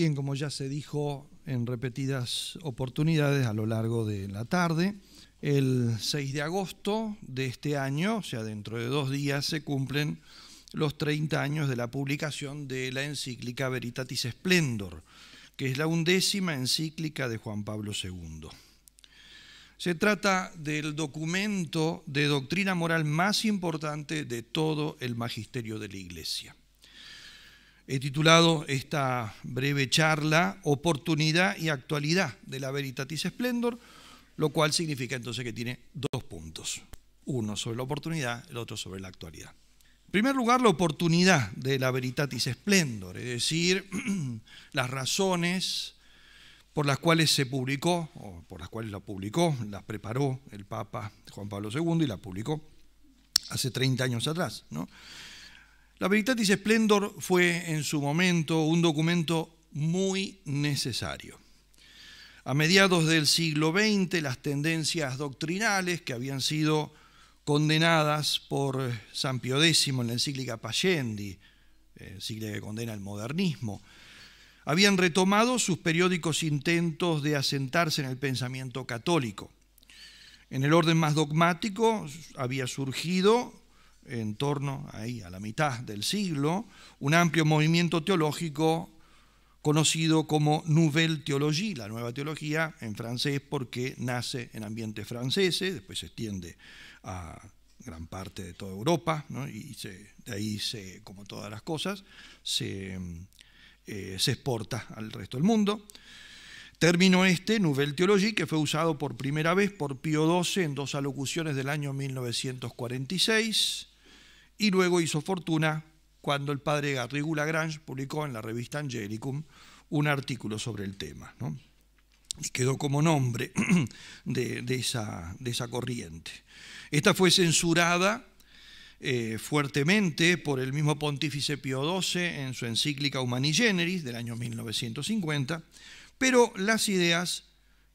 Bien, como ya se dijo en repetidas oportunidades a lo largo de la tarde, el 6 de agosto de este año, o sea, dentro de dos días, se cumplen los 30 años de la publicación de la encíclica Veritatis Splendor, que es la undécima encíclica de Juan Pablo II. Se trata del documento de doctrina moral más importante de todo el magisterio de la Iglesia. He titulado esta breve charla Oportunidad y actualidad de la Veritatis Splendor, lo cual significa entonces que tiene dos puntos, uno sobre la oportunidad, el otro sobre la actualidad. En primer lugar, la oportunidad de la Veritatis Splendor, es decir, las razones por las cuales se publicó, o por las cuales la publicó, las preparó el Papa Juan Pablo II y la publicó hace 30 años atrás. ¿no? La Veritatis Splendor fue en su momento un documento muy necesario. A mediados del siglo XX, las tendencias doctrinales que habían sido condenadas por San Pio X en la encíclica Payendi, encíclica eh, que condena el modernismo, habían retomado sus periódicos intentos de asentarse en el pensamiento católico. En el orden más dogmático había surgido en torno ahí, a la mitad del siglo, un amplio movimiento teológico conocido como Nouvelle Theologie, la nueva teología en francés porque nace en ambiente francés después se extiende a gran parte de toda Europa, y de ahí, se, como todas las cosas, se, eh, exporta al resto del mundo. Término este, Nouvelle Theologie, que fue usado por primera vez por Pío XII en dos alocuciones del año 1946 y luego hizo fortuna cuando el padre Garrigou Lagrange publicó en la revista Angelicum un artículo sobre el tema. Y quedó como nombre de, esa, corriente. Esta fue censurada eh, fuertemente por el mismo pontífice Pío XII en su encíclica Humani Generis del año 1950, pero las ideas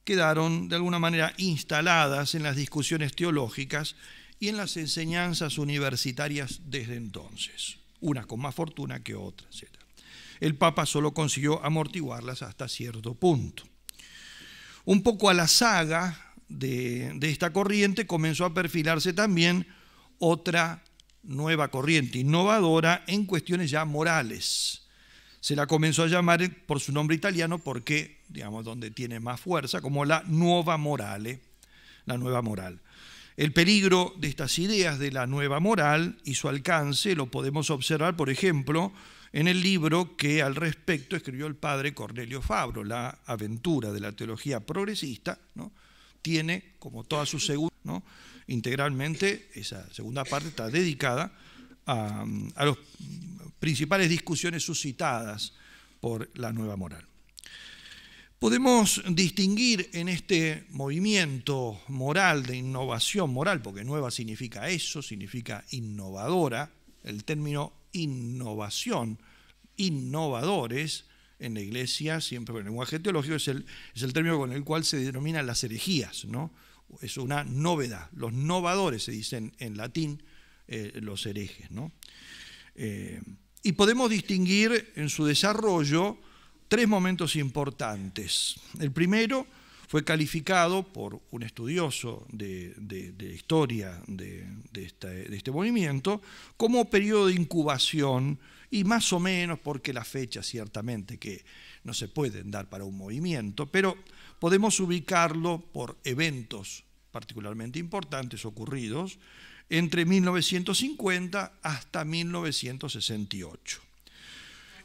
quedaron de alguna manera instaladas en las discusiones teológicas en las enseñanzas universitarias desde entonces, una con más fortuna que otra. etc. El Papa solo consiguió amortiguarlas hasta cierto punto. Un poco a la saga de, de esta corriente comenzó a perfilarse también otra nueva corriente innovadora en cuestiones ya morales. Se la comenzó a llamar por su nombre italiano porque, digamos, donde tiene más fuerza, como la nueva morale, la nueva moral. El peligro de estas ideas de la nueva moral y su alcance lo podemos observar, por ejemplo, en el libro que al respecto escribió el padre Cornelio Fabro, La aventura de la teología progresista, ¿no? tiene, como toda su segunda, ¿no? integralmente, esa segunda parte está dedicada a, a las principales discusiones suscitadas por la nueva moral. Podemos distinguir en este movimiento moral de innovación moral, porque nueva significa eso, significa innovadora, el término innovación, innovadores, en la iglesia, siempre el lenguaje teológico, es el, es el término con el cual se denominan las herejías, ¿no? Es una novedad. Los novadores se dicen en latín eh, los herejes, eh, y podemos distinguir en su desarrollo tres momentos importantes. El primero fue calificado por un estudioso de, historia de, de este movimiento como periodo de incubación y más o menos porque las fechas ciertamente que no se pueden dar para un movimiento, pero podemos ubicarlo por eventos particularmente importantes ocurridos entre 1950 hasta 1968.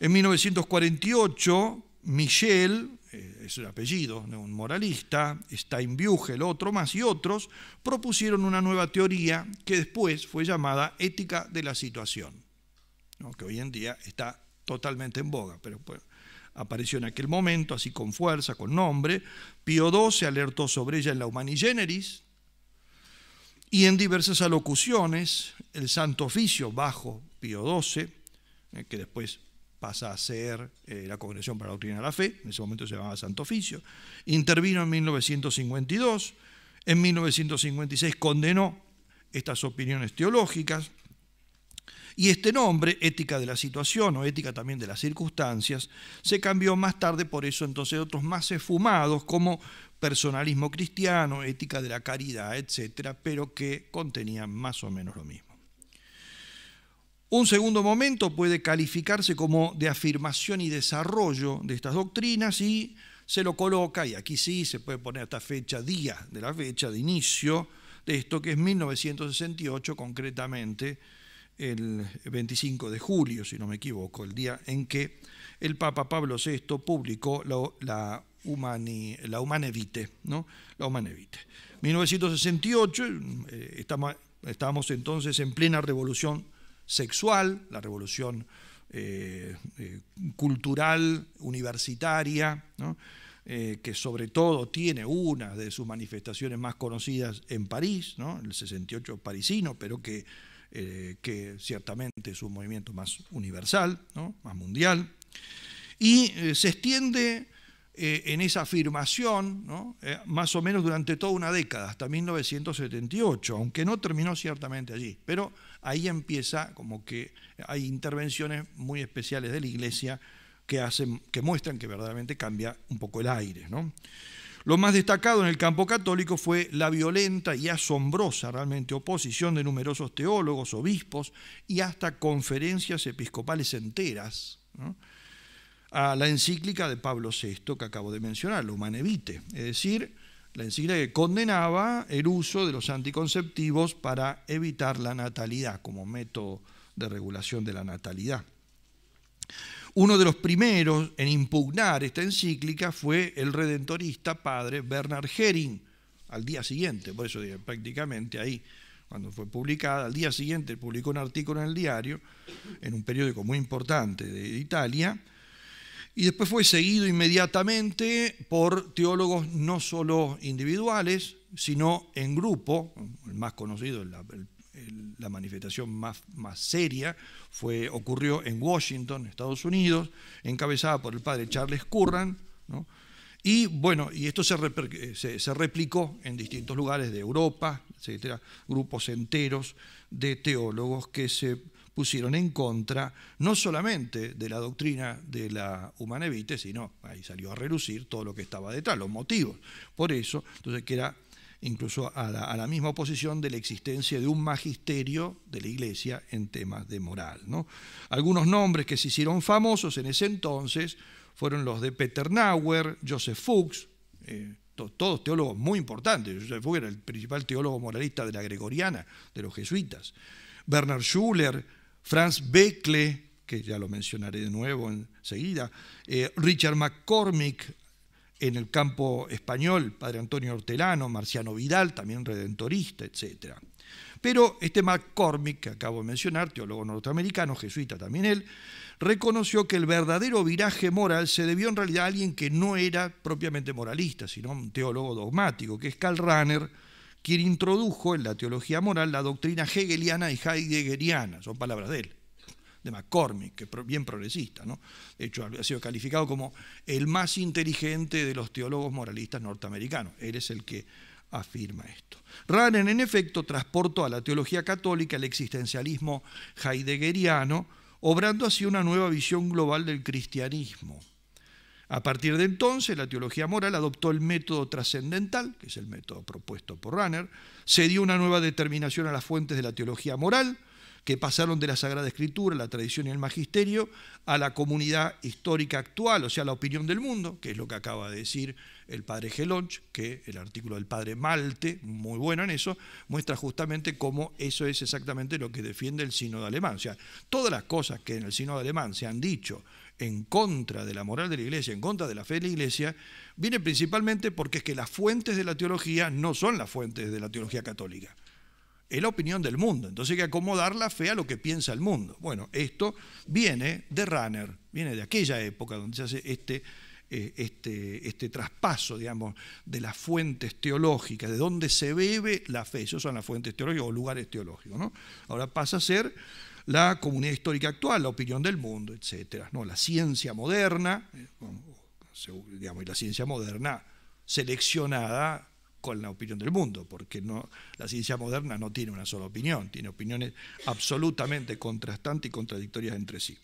En 1948, Michel, eh, es un apellido un moralista, el otro más y otros, propusieron una nueva teoría que después fue llamada ética de la situación, que hoy en día está totalmente en boga, pero apareció en aquel momento, así con fuerza, con nombre. Pío XII alertó sobre ella en la Humani y en diversas alocuciones, el Santo Oficio bajo Pío XII, eh, que después pasa a ser eh, la Congresión para la Doctrina de la Fe, en ese momento se llamaba Santo Oficio, intervino en 1952, en 1956 condenó estas opiniones teológicas y este nombre, ética de la situación o ética también de las circunstancias, se cambió más tarde por eso entonces otros más esfumados como personalismo cristiano, ética de la caridad, etcétera, pero que contenían más o menos lo mismo. Un segundo momento puede calificarse como de afirmación y desarrollo de estas doctrinas y se lo coloca, y aquí sí se puede poner hasta fecha, día de la fecha de inicio de esto, que es 1968 concretamente, el 25 de julio, si no me equivoco, el día en que el Papa Pablo VI publicó la, la, la ¿no? La 1968, eh, estamos, estábamos entonces en plena revolución sexual, la revolución eh, eh, cultural, universitaria, eh, que sobre todo tiene una de sus manifestaciones más conocidas en París, ¿no? el 68 parisino, pero que, que, ciertamente es un movimiento más universal, más mundial. Y se extiende en esa afirmación más o menos durante toda una década, hasta 1978, aunque no terminó ciertamente allí. Pero ahí empieza como que hay intervenciones muy especiales de la iglesia que, hacen, que muestran que verdaderamente cambia un poco el aire. ¿no? Lo más destacado en el campo católico fue la violenta y asombrosa realmente oposición de numerosos teólogos, obispos y hasta conferencias episcopales enteras a la encíclica de Pablo VI que acabo de mencionar, lo manevite, es decir, la encíclica que condenaba el uso de los anticonceptivos para evitar la natalidad como método de regulación de la natalidad. Uno de los primeros en impugnar esta encíclica fue el redentorista padre Bernard Hering, al día siguiente, por eso eh, prácticamente ahí, cuando fue publicada, al día siguiente publicó un artículo en el diario, en un periódico muy importante de Italia, y después fue seguido inmediatamente por teólogos no solo individuales, sino en grupo, el más conocido, la manifestación más, más seria fue, ocurrió en Washington, Estados Unidos, encabezada por el padre Charles Curran, Y bueno, y esto se, eh, se, se, replicó en distintos lugares de Europa, etcétera, grupos enteros de teólogos que se pusieron en contra no solamente de la doctrina de la humanevite, sino ahí salió a relucir todo lo que estaba detrás, los motivos. Por eso, entonces, que era incluso a la, misma oposición de la existencia de un magisterio de la Iglesia en temas de moral. ¿no? Algunos nombres que se hicieron famosos en ese entonces fueron los de Peter Peternauer, Joseph Fuchs, eh, todos teólogos muy importantes. Joseph Fuchs era el principal teólogo moralista de la gregoriana, de los jesuitas. Bernard Schuller, Franz Beckle, que ya lo mencionaré de nuevo enseguida, eh, Richard McCormick en el campo español, Padre Antonio Hortelano, Marciano Vidal, también redentorista, etc. Pero este McCormick, que acabo de mencionar, teólogo norteamericano, jesuita también él, reconoció que el verdadero viraje moral se debió en realidad a alguien que no era propiamente moralista, sino un teólogo dogmático, que es Karl Rahner, quien introdujo en la teología moral la doctrina hegeliana y heideggeriana, son palabras de él, de McCormick, que es bien progresista, ¿no? De hecho, ha sido calificado como el más inteligente de los teólogos moralistas norteamericanos. Él es el que afirma esto. Raren, en efecto, transportó a la teología católica el existencialismo heideggeriano, obrando así una nueva visión global del cristianismo. A partir de entonces, la teología moral adoptó el método trascendental, que es el método propuesto por Runner, se dio una nueva determinación a las fuentes de la teología moral, que pasaron de la Sagrada Escritura, la tradición y el magisterio, a la comunidad histórica actual, o sea, la opinión del mundo, que es lo que acaba de decir el padre Gelonch, que el artículo del padre Malte, muy bueno en eso, muestra justamente cómo eso es exactamente lo que defiende el Sino de Alemán. sea, todas las cosas que en el Sino de Alemán se han dicho en contra de la moral de la iglesia, en contra de la fe de la iglesia, viene principalmente porque es que las fuentes de la teología no son las fuentes de la teología católica. Es la opinión del mundo. Entonces hay que acomodar la fe a lo que piensa el mundo. Bueno, esto viene de Runner, viene de aquella época donde se hace este, eh, este, este, traspaso, digamos, de las fuentes teológicas, de donde se bebe la fe. Esos son las fuentes teológicas o lugares teológicos. ¿no? Ahora pasa a ser la comunidad histórica actual, la opinión del mundo, etc. No, la ciencia moderna, eh, digamos, y la ciencia moderna seleccionada con la opinión del mundo, porque no, la ciencia moderna no tiene una sola opinión, tiene opiniones absolutamente contrastantes y contradictorias entre sí.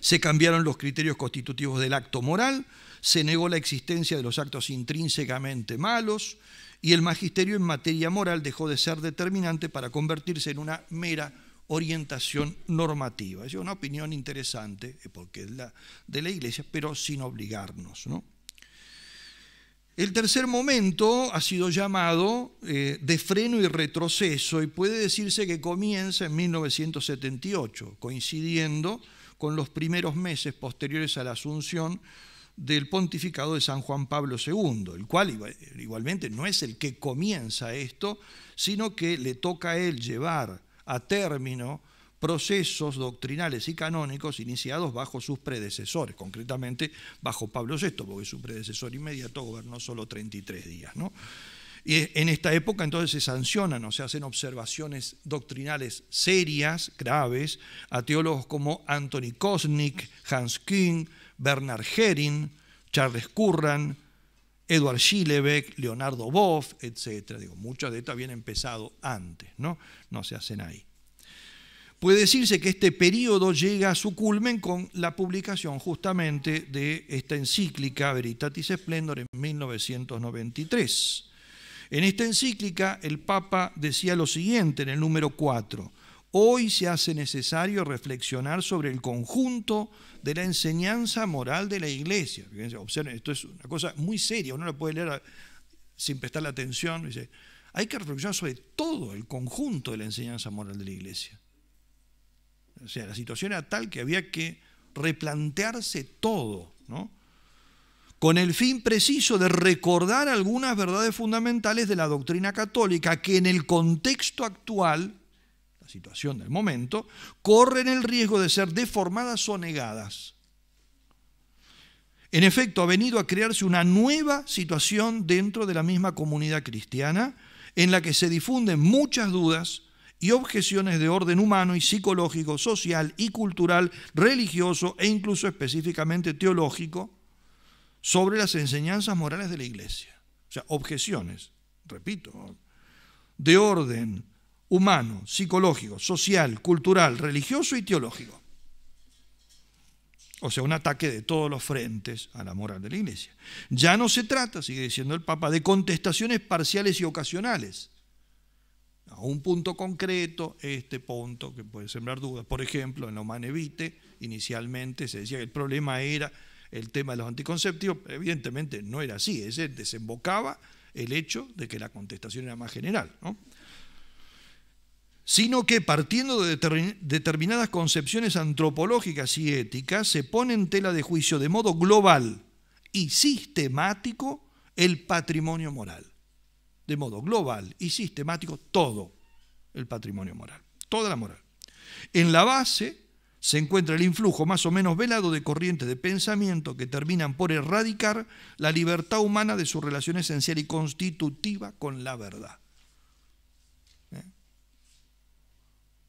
Se cambiaron los criterios constitutivos del acto moral, se negó la existencia de los actos intrínsecamente malos y el magisterio en materia moral dejó de ser determinante para convertirse en una mera orientación normativa. Es una opinión interesante, eh, porque es la de la Iglesia, pero sin obligarnos. ¿no? El tercer momento ha sido llamado eh, de freno y retroceso y puede decirse que comienza en 1978, coincidiendo con los primeros meses posteriores a la asunción del pontificado de San Juan Pablo II, el cual igualmente no es el que comienza esto, sino que le toca a él llevar a término procesos doctrinales y canónicos iniciados bajo sus predecesores, concretamente bajo Pablo VI, porque su predecesor inmediato gobernó solo 33 días. Y en esta época entonces se sancionan o se hacen observaciones doctrinales serias, graves, a teólogos como Anthony Kosnick, Hans King, Bernard Hering, Charles Curran, Edward Schillebeck, Leonardo Boff, etc. Digo, muchas de estas habían empezado antes, ¿no? No se hacen ahí. Puede decirse que este periodo llega a su culmen con la publicación justamente de esta encíclica Veritatis Splendor en 1993. En esta encíclica el Papa decía lo siguiente en el número 4. Hoy se hace necesario reflexionar sobre el conjunto de la enseñanza moral de la iglesia. observen, esto es una cosa muy seria, uno lo puede leer sin prestar la atención. Dice, hay que reflexionar sobre todo el conjunto de la enseñanza moral de la iglesia. O sea, la situación era tal que había que replantearse todo, ¿no? Con el fin preciso de recordar algunas verdades fundamentales de la doctrina católica que en el contexto actual situación del momento, corren el riesgo de ser deformadas o negadas. En efecto, ha venido a crearse una nueva situación dentro de la misma comunidad cristiana en la que se difunden muchas dudas y objeciones de orden humano y psicológico, social y cultural, religioso e incluso específicamente teológico sobre las enseñanzas morales de la Iglesia. O sea, objeciones, repito, de orden humano, psicológico, social, cultural, religioso y teológico. O sea, un ataque de todos los frentes a la moral de la iglesia. Ya no se trata, sigue diciendo el Papa, de contestaciones parciales y ocasionales a un punto concreto, este punto que puede sembrar dudas. Por ejemplo, en la manevite, inicialmente se decía que el problema era el tema de los anticonceptivos. Evidentemente no era así, ese desembocaba el hecho de que la contestación era más general. ¿no? sino que partiendo de determinadas concepciones antropológicas y éticas, se pone en tela de juicio de modo global y sistemático el patrimonio moral. De modo global y sistemático todo el patrimonio moral, toda la moral. En la base se encuentra el influjo más o menos velado de corrientes de pensamiento que terminan por erradicar la libertad humana de su relación esencial y constitutiva con la verdad.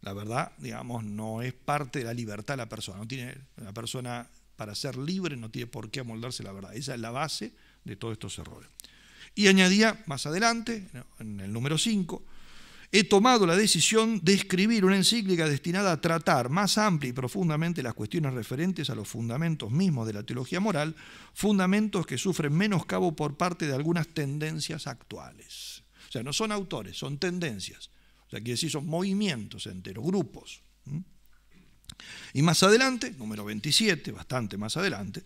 la verdad, digamos, no es parte de la libertad de la persona. No tiene, la persona, para ser libre, no tiene por qué amoldarse la verdad. Esa es la base de todos estos errores. Y añadía más adelante, en el número 5, he tomado la decisión de escribir una encíclica destinada a tratar más amplia y profundamente las cuestiones referentes a los fundamentos mismos de la teología moral, fundamentos que sufren menos cabo por parte de algunas tendencias actuales. O sea, no son autores, son tendencias quiere decir, son movimientos enteros, grupos. Y más adelante, número 27, bastante más adelante,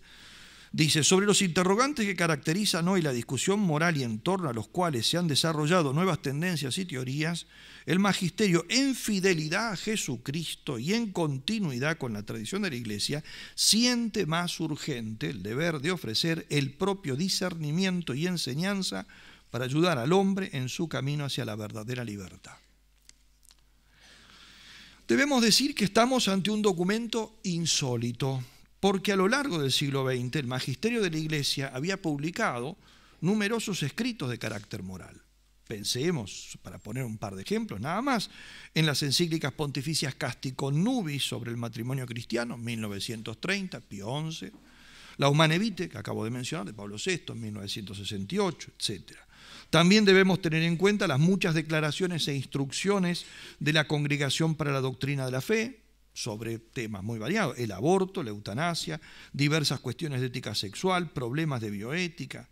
dice, sobre los interrogantes que caracterizan hoy la discusión moral y en torno a los cuales se han desarrollado nuevas tendencias y teorías, el magisterio en fidelidad a Jesucristo y en continuidad con la tradición de la Iglesia, siente más urgente el deber de ofrecer el propio discernimiento y enseñanza para ayudar al hombre en su camino hacia la verdadera libertad. Debemos decir que estamos ante un documento insólito, porque a lo largo del siglo XX el magisterio de la Iglesia había publicado numerosos escritos de carácter moral. Pensemos, para poner un par de ejemplos nada más, en las encíclicas pontificias Casticonubis Nubis sobre el matrimonio cristiano, 1930, Pío XI, la Humane Vitae, que acabo de mencionar, de Pablo VI, 1968, etcétera. También debemos tener en cuenta las muchas declaraciones e instrucciones de la Congregación para la Doctrina de la Fe sobre temas muy variados, el aborto, la eutanasia, diversas cuestiones de ética sexual, problemas de bioética,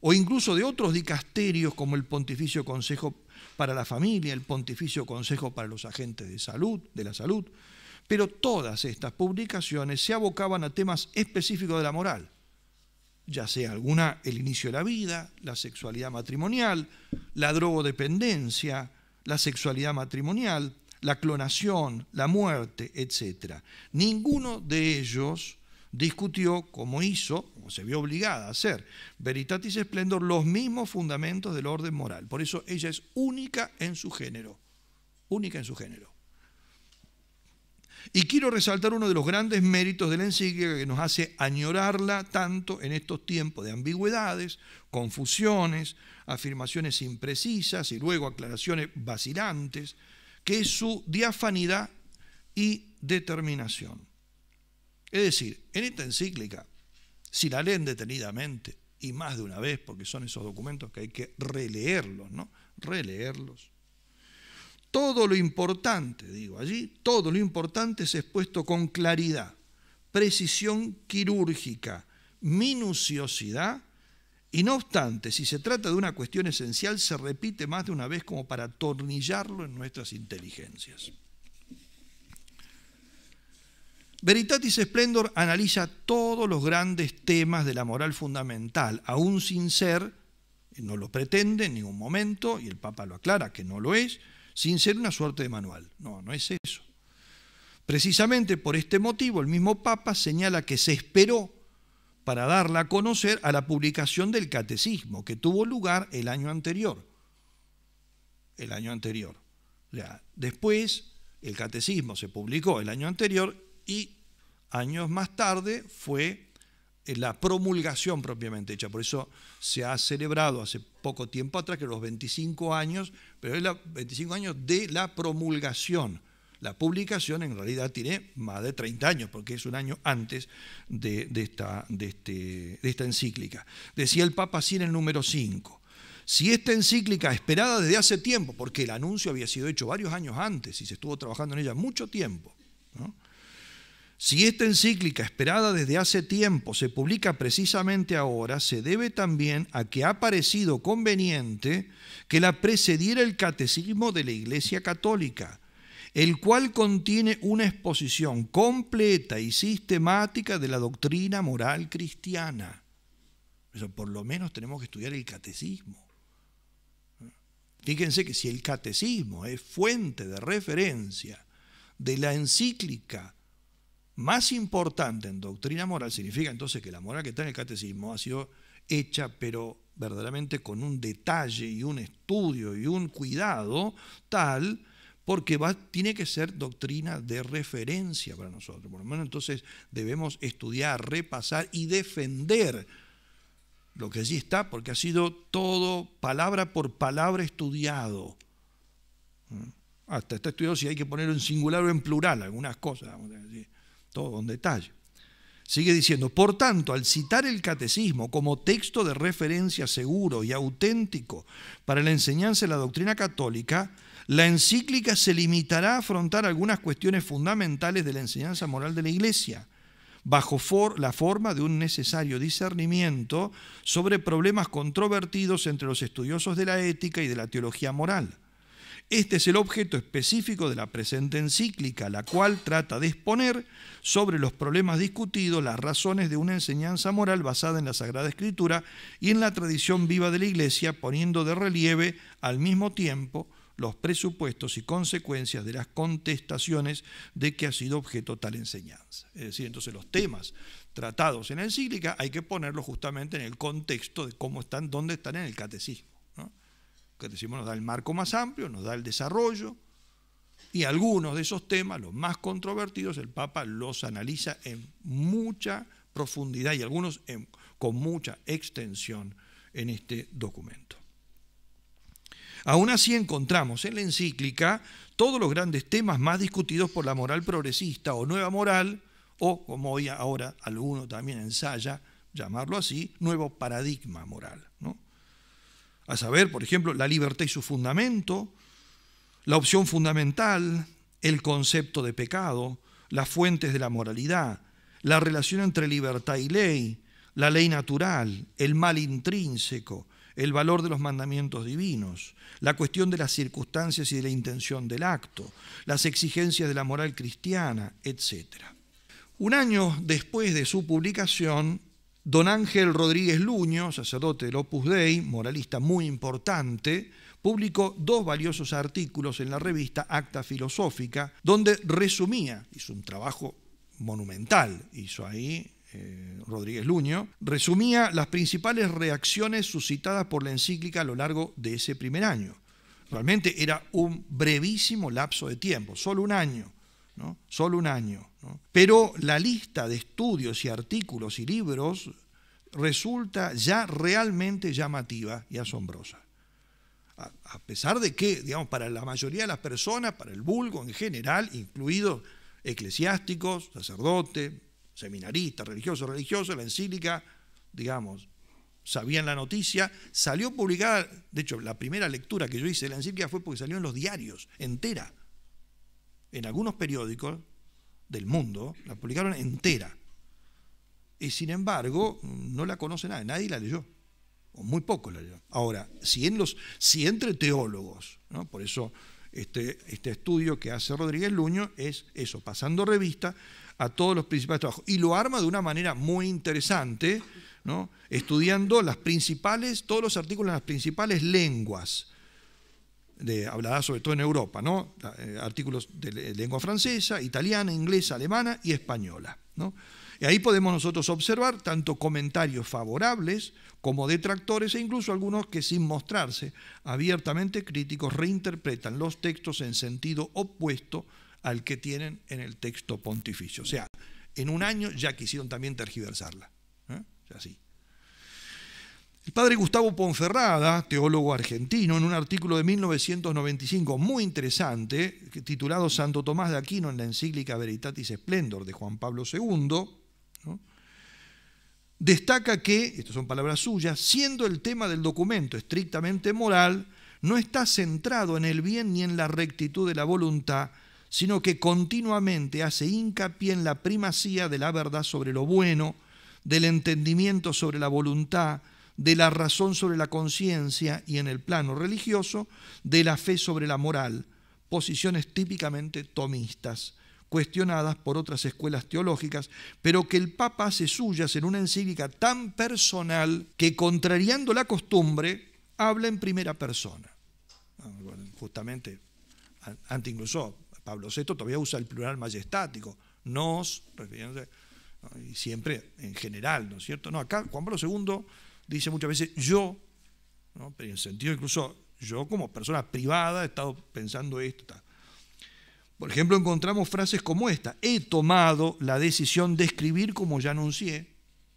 o incluso de otros dicasterios como el Pontificio Consejo para la Familia, el Pontificio Consejo para los Agentes de Salud, de la Salud, pero todas estas publicaciones se abocaban a temas específicos de la moral ya sea alguna, el inicio de la vida, la sexualidad matrimonial, la drogodependencia, la sexualidad matrimonial, la clonación, la muerte, etc. Ninguno de ellos discutió, como hizo, como se vio obligada a hacer, Veritatis Splendor, los mismos fundamentos del orden moral. Por eso ella es única en su género, única en su género. Y quiero resaltar uno de los grandes méritos de la encíclica que nos hace añorarla tanto en estos tiempos de ambigüedades, confusiones, afirmaciones imprecisas y luego aclaraciones vacilantes, que es su diafanidad y determinación. Es decir, en esta encíclica, si la leen detenidamente, y más de una vez, porque son esos documentos que hay que releerlos, ¿no? Releerlos todo lo importante, digo allí, todo lo importante es expuesto con claridad, precisión quirúrgica, minuciosidad, y no obstante, si se trata de una cuestión esencial, se repite más de una vez como para atornillarlo en nuestras inteligencias. Veritatis Splendor analiza todos los grandes temas de la moral fundamental, aún sin ser, no lo pretende en ningún momento, y el Papa lo aclara que no lo es, sin ser una suerte de manual. No, no es eso. Precisamente por este motivo, el mismo Papa señala que se esperó para darla a conocer a la publicación del catecismo, que tuvo lugar el año anterior. El año anterior. después el catecismo se publicó el año anterior y años más tarde fue la promulgación propiamente hecha. Por eso se ha celebrado hace poco tiempo atrás, que los 25 años, pero es los 25 años de la promulgación. La publicación en realidad tiene más de 30 años, porque es un año antes de, esta, de, este, de esta, encíclica. Decía el Papa así en el número 5. Si esta encíclica esperada desde hace tiempo, porque el anuncio había sido hecho varios años antes y se estuvo trabajando en ella mucho tiempo, ¿no? Si esta encíclica, esperada desde hace tiempo, se publica precisamente ahora, se debe también a que ha parecido conveniente que la precediera el Catecismo de la Iglesia Católica, el cual contiene una exposición completa y sistemática de la doctrina moral cristiana. por lo menos tenemos que estudiar el Catecismo. Fíjense que si el Catecismo es fuente de referencia de la encíclica, más importante en doctrina moral significa entonces que la moral que está en el catecismo ha sido hecha, pero verdaderamente con un detalle y un estudio y un cuidado tal, porque va, tiene que ser doctrina de referencia para nosotros. Por lo menos entonces debemos estudiar, repasar y defender lo que allí está, porque ha sido todo palabra por palabra estudiado. ¿Mm? Hasta está estudiado si hay que ponerlo en singular o en plural, algunas cosas. Vamos en detalle. Sigue diciendo, por tanto, al citar el catecismo como texto de referencia seguro y auténtico para la enseñanza de la doctrina católica, la encíclica se limitará a afrontar algunas cuestiones fundamentales de la enseñanza moral de la Iglesia, bajo for la forma de un necesario discernimiento sobre problemas controvertidos entre los estudiosos de la ética y de la teología moral este es el objeto específico de la presente encíclica, la cual trata de exponer sobre los problemas discutidos las razones de una enseñanza moral basada en la Sagrada Escritura y en la tradición viva de la Iglesia, poniendo de relieve al mismo tiempo los presupuestos y consecuencias de las contestaciones de que ha sido objeto tal enseñanza. Es decir, entonces los temas tratados en la encíclica hay que ponerlos justamente en el contexto de cómo están, dónde están en el catecismo que decimos nos da el marco más amplio, nos da el desarrollo, y algunos de esos temas, los más controvertidos, el Papa los analiza en mucha profundidad y algunos con mucha extensión en este documento. Aún así encontramos en la encíclica todos los grandes temas más discutidos por la moral progresista o nueva moral, o como hoy ahora alguno también ensaya llamarlo así, nuevo paradigma moral a saber, por ejemplo, la libertad y su fundamento, la opción fundamental, el concepto de pecado, las fuentes de la moralidad, la relación entre libertad y ley, la ley natural, el mal intrínseco, el valor de los mandamientos divinos, la cuestión de las circunstancias y de la intención del acto, las exigencias de la moral cristiana, etc. Un año después de su publicación, Don Ángel Rodríguez Luño, sacerdote del Opus Dei, moralista muy importante, publicó dos valiosos artículos en la revista Acta Filosófica, donde resumía, hizo un trabajo monumental, hizo ahí eh, Rodríguez Luño, resumía las principales reacciones suscitadas por la encíclica a lo largo de ese primer año. Realmente era un brevísimo lapso de tiempo, solo un año, solo un año. Pero la lista de estudios y artículos y libros resulta ya realmente llamativa y asombrosa. A, pesar de que, digamos, para la mayoría de las personas, para el vulgo en general, incluidos eclesiásticos, sacerdotes, seminaristas, religiosos, religiosos, la encílica, digamos, sabían la noticia, salió publicada, de hecho, la primera lectura que yo hice de la encíclica fue porque salió en los diarios, entera en algunos periódicos del mundo, la publicaron entera. Y sin embargo, no la conoce nadie, nadie la leyó, o muy poco la leyó. Ahora, si, en los, entre teólogos, por eso este, este, estudio que hace Rodríguez Luño es eso, pasando revista a todos los principales trabajos. Y lo arma de una manera muy interesante, estudiando las principales, todos los artículos en las principales lenguas de, hablada sobre todo en Europa, ¿no? Eh, artículos de lengua francesa, italiana, inglesa, alemana y española. ¿no? Y ahí podemos nosotros observar tanto comentarios favorables como detractores e incluso algunos que sin mostrarse abiertamente críticos reinterpretan los textos en sentido opuesto al que tienen en el texto pontificio. O sea, en un año ya quisieron también tergiversarla. ¿eh? El padre Gustavo Ponferrada, teólogo argentino, en un artículo de 1995 muy interesante, titulado Santo Tomás de Aquino en la encíclica Veritatis Splendor de Juan Pablo II, destaca que, estas son palabras suyas, siendo el tema del documento estrictamente moral, no está centrado en el bien ni en la rectitud de la voluntad, sino que continuamente hace hincapié en la primacía de la verdad sobre lo bueno, del entendimiento sobre la voluntad, de la razón sobre la conciencia y en el plano religioso, de la fe sobre la moral, posiciones típicamente tomistas, cuestionadas por otras escuelas teológicas, pero que el Papa hace suyas en una encíclica tan personal que, contrariando la costumbre, habla en primera persona. Ah, justamente, ante incluso Pablo VI todavía usa el plural majestático, nos, refiriéndose, y siempre en general, ¿no es cierto? No, acá Juan Pablo II dice muchas veces yo, pero en el sentido incluso yo como persona privada he estado pensando esto. Por ejemplo, encontramos frases como esta, he tomado la decisión de escribir como ya anuncié,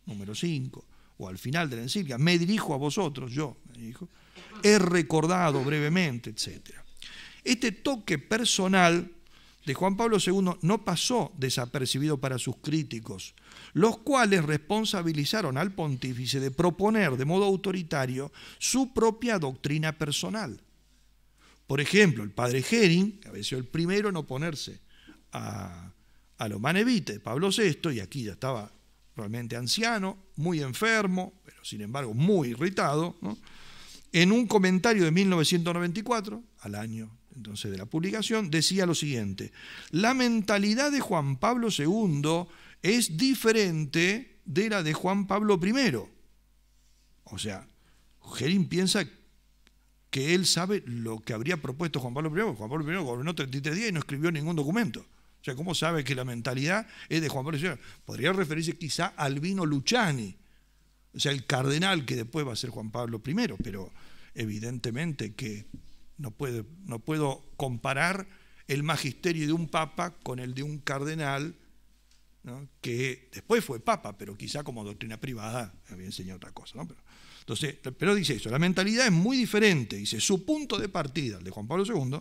número 5, o al final de la encíclica, me dirijo a vosotros, yo, me dijo, he recordado brevemente, etc. Este toque personal de Juan Pablo II no pasó desapercibido para sus críticos, los cuales responsabilizaron al pontífice de proponer de modo autoritario su propia doctrina personal. Por ejemplo, el padre Hering, que había sido el primero en oponerse a, a los manevites, Pablo VI, y aquí ya estaba realmente anciano, muy enfermo, pero sin embargo muy irritado, en un comentario de 1994, al año entonces de la publicación, decía lo siguiente, la mentalidad de Juan Pablo II es diferente de la de Juan Pablo I. O sea, Gerín piensa que él sabe lo que habría propuesto Juan Pablo I. Juan Pablo I gobernó 33 días y no escribió ningún documento. O sea, ¿cómo sabe que la mentalidad es de Juan Pablo I? Podría referirse quizá a vino Luciani, o sea, el cardenal que después va a ser Juan Pablo I, pero evidentemente que no, no puedo comparar el magisterio de un papa con el de un cardenal que después fue papa, pero quizá como doctrina privada había enseñado otra cosa. ¿no? Pero, entonces, pero dice eso, la mentalidad es muy diferente, dice, su punto de partida, el de Juan Pablo II,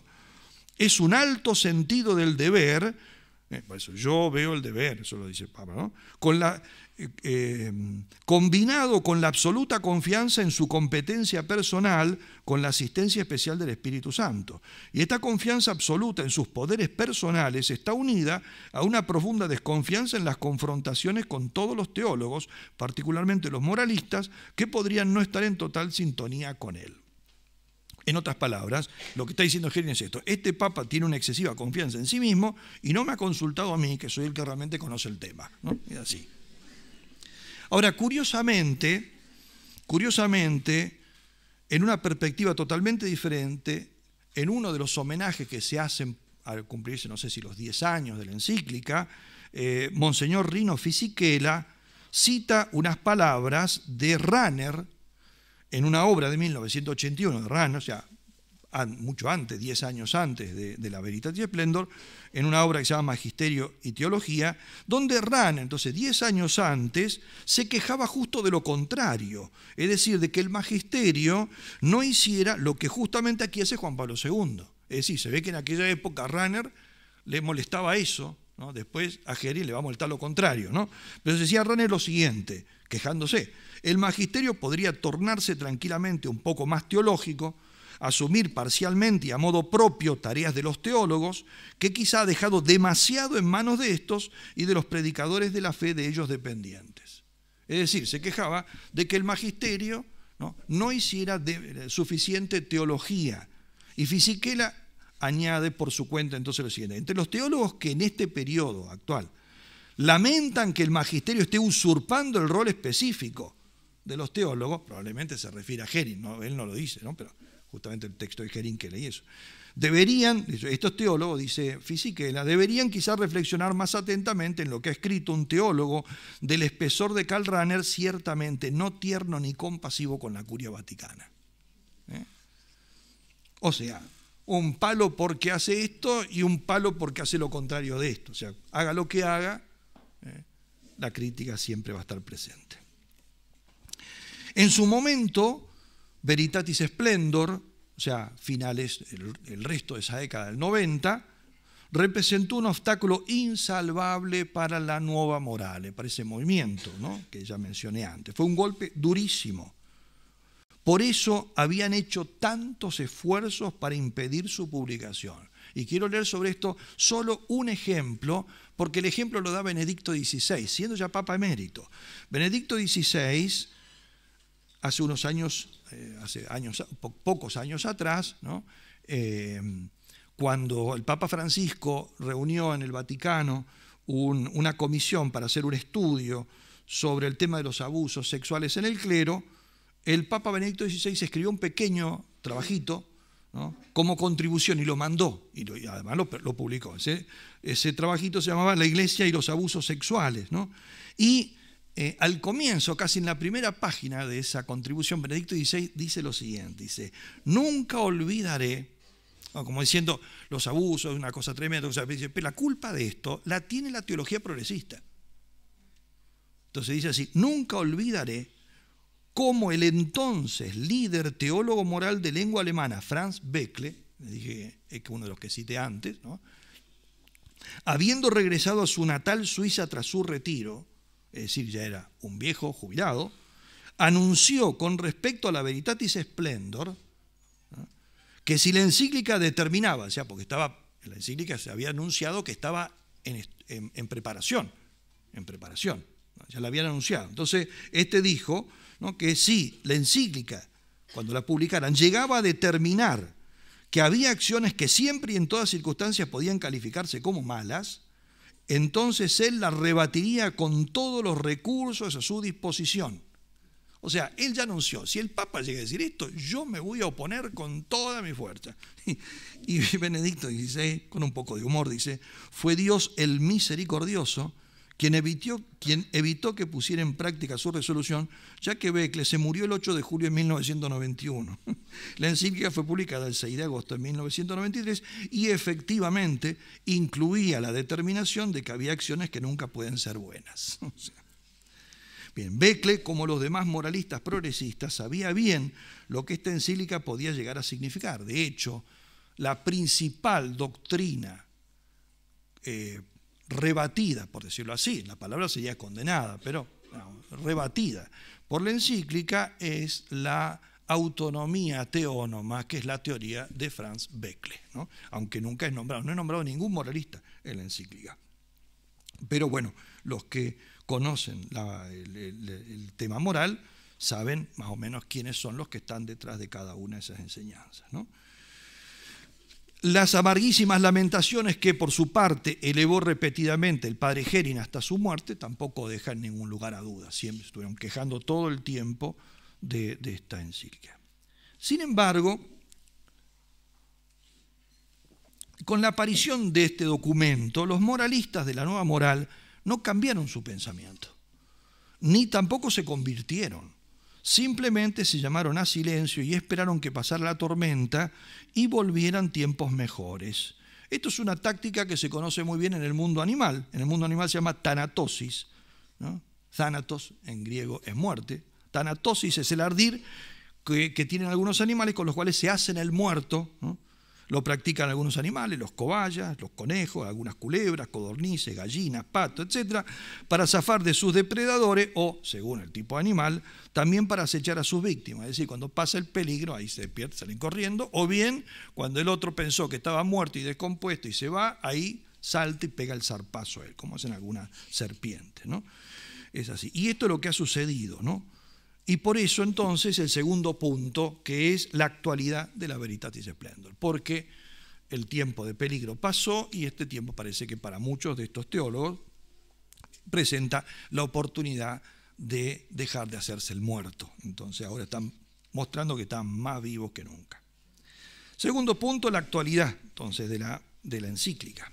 es un alto sentido del deber, eh, por eso yo veo el deber, eso lo dice el Papa, ¿no? Con la, eh, combinado con la absoluta confianza en su competencia personal con la asistencia especial del Espíritu Santo. Y esta confianza absoluta en sus poderes personales está unida a una profunda desconfianza en las confrontaciones con todos los teólogos, particularmente los moralistas, que podrían no estar en total sintonía con él. En otras palabras, lo que está diciendo genio es esto, este Papa tiene una excesiva confianza en sí mismo y no me ha consultado a mí, que soy el que realmente conoce el tema. ¿no? Es así. Ahora, curiosamente, curiosamente, en una perspectiva totalmente diferente, en uno de los homenajes que se hacen al cumplirse, no sé si los 10 años de la encíclica, eh, Monseñor Rino Fisichella cita unas palabras de Ranner en una obra de 1981 de Ranner, o sea, mucho antes, 10 años antes de, la Veritatis y Splendor, en una obra que se llama Magisterio y Teología, donde Ranner, entonces 10 años antes, se quejaba justo de lo contrario, es decir, de que el magisterio no hiciera lo que justamente aquí hace Juan Pablo II. Es decir, se ve que en aquella época Ranner le molestaba eso, después a Geri le va a molestar lo contrario, ¿no? pero decía Ranner lo siguiente, quejándose, el magisterio podría tornarse tranquilamente un poco más teológico, asumir parcialmente y a modo propio tareas de los teólogos, que quizá ha dejado demasiado en manos de estos y de los predicadores de la fe de ellos dependientes. Es decir, se quejaba de que el magisterio no, no hiciera eh, suficiente teología. Y Fisiquela añade por su cuenta entonces lo siguiente, entre los teólogos que en este periodo actual lamentan que el magisterio esté usurpando el rol específico, de los teólogos, probablemente se refiere a Gerin, él no lo dice, ¿no? pero justamente el texto de Gerín que leí eso. Deberían, estos teólogos, dice Fisiquela, deberían quizás reflexionar más atentamente en lo que ha escrito un teólogo del espesor de Karl Rahner, ciertamente no tierno ni compasivo con la curia vaticana. ¿Eh? O sea, un palo porque hace esto y un palo porque hace lo contrario de esto. O sea, haga lo que haga, ¿eh? la crítica siempre va a estar presente. En su momento, Veritatis Splendor, o sea, finales, el, resto de esa década del 90, representó un obstáculo insalvable para la nueva moral, para ese movimiento que ya mencioné antes. Fue un golpe durísimo. Por eso habían hecho tantos esfuerzos para impedir su publicación. Y quiero leer sobre esto solo un ejemplo, porque el ejemplo lo da Benedicto XVI, siendo ya Papa emérito. Benedicto XVI, hace unos años eh, hace años, pocos años atrás, eh, cuando el Papa Francisco reunió en el Vaticano una comisión para hacer un estudio sobre el tema de los abusos sexuales en el clero, el Papa Benedicto XVI escribió un pequeño trabajito como contribución y lo mandó, y, además lo, publicó. Ese, trabajito se llamaba La Iglesia y los abusos sexuales. ¿no? Y eh, al comienzo, casi en la primera página de esa contribución, Benedicto XVI dice lo siguiente, dice, nunca olvidaré, como diciendo, los abusos, una cosa tremenda, pero la culpa de esto la tiene la teología progresista. Entonces dice así, nunca olvidaré cómo el entonces líder teólogo moral de lengua alemana, Franz Beckle, es eh, uno de los que cité antes, habiendo regresado a su natal Suiza tras su retiro, es decir, ya era un viejo jubilado, anunció con respecto a la Veritatis Splendor que si la encíclica determinaba, o sea, porque estaba, la encíclica se había anunciado que estaba en, preparación, en preparación, ya la habían anunciado. Entonces, este dijo que si la encíclica, cuando la publicaran, llegaba a determinar que había acciones que siempre y en todas circunstancias podían calificarse como malas, entonces él la rebatiría con todos los recursos a su disposición. O sea, él ya anunció, si el Papa llega a decir esto, yo me voy a oponer con toda mi fuerza. Y Benedicto XVI, con un poco de humor, dice, fue Dios el misericordioso quien evitó, quien evitó que pusiera en práctica su resolución, ya que becle se murió el 8 de julio de 1991. La encíclica fue publicada el 6 de agosto de 1993 y efectivamente incluía la determinación de que había acciones que nunca pueden ser buenas. Bien, Beckle, como los demás moralistas progresistas, sabía bien lo que esta encíclica podía llegar a significar. De hecho, la principal doctrina eh, rebatida, por decirlo así, la palabra sería condenada, pero rebatida por la encíclica es la autonomía teónoma, que es la teoría de Franz Beckle, aunque nunca es nombrado, no he nombrado ningún moralista en la encíclica. Pero bueno, los que conocen el, el, tema moral saben más o menos quiénes son los que están detrás de cada una de esas enseñanzas. ¿no? las amarguísimas lamentaciones que por su parte elevó repetidamente el padre Gerin hasta su muerte tampoco dejan ningún lugar a duda. Siempre estuvieron quejando todo el tiempo de, esta encíclica. Sin embargo, con la aparición de este documento, los moralistas de la nueva moral no cambiaron su pensamiento, ni tampoco se convirtieron. Simplemente se llamaron a silencio y esperaron que pasara la tormenta y volvieran tiempos mejores. Esto es una táctica que se conoce muy bien en el mundo animal. En el mundo animal se llama tanatosis. ¿no? Thanatos en griego es muerte. Tanatosis es el ardir que, tienen algunos animales con los cuales se hacen el muerto. Lo practican algunos animales, los cobayas, los conejos, algunas culebras, codornices, gallinas, patos, etc., para zafar de sus depredadores o, según el tipo de animal, también para acechar a sus víctimas. Es decir, cuando pasa el peligro, ahí se despierta, salen corriendo, o bien cuando el otro pensó que estaba muerto y descompuesto y se va, ahí salta y pega el zarpazo a él, como hacen algunas serpientes. ¿no? Es así. Y esto es lo que ha sucedido, ¿no? Y por eso entonces el segundo punto, que es la actualidad de la Veritatis Splendor, porque el tiempo de peligro pasó y este tiempo parece que para muchos de estos teólogos presenta la oportunidad de dejar de hacerse el muerto. Entonces ahora están mostrando que están más vivos que nunca. Segundo punto, la actualidad entonces de la, de la encíclica.